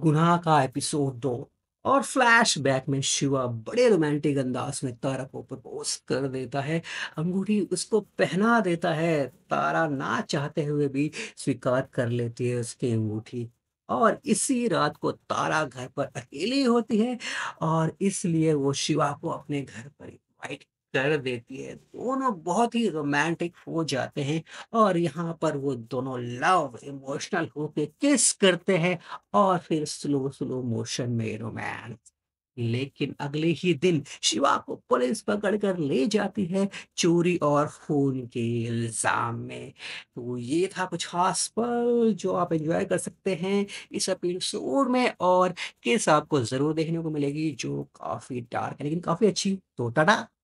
गुनाह का एपिसोड दो और फ्लैशबैक में शिवा बड़े रोमांटिक अंदाज में तारा को प्रपोज कर देता है अंगूठी उसको पहना देता है तारा ना चाहते हुए भी स्वीकार कर लेती है उसकी अंगूठी और इसी रात को तारा घर पर अकेली होती है और इसलिए वो शिवा को अपने घर पर इन्वाइट कर देती है दोनों बहुत ही रोमांटिक हो जाते हैं और यहाँ पर वो दोनों लव इमोशनल होके किस करते हैं और फिर स्लो स्लो मोशन में रोमांस लेकिन अगले ही दिन शिवा को पुलिस पकड़कर ले जाती है चोरी और खून के इल्जाम में तो ये था कुछ खास पल जो आप एंजॉय कर सकते हैं इस एपिसोड में और किस आपको जरूर देखने को मिलेगी जो काफी डार्क है लेकिन काफी अच्छी तो टाटा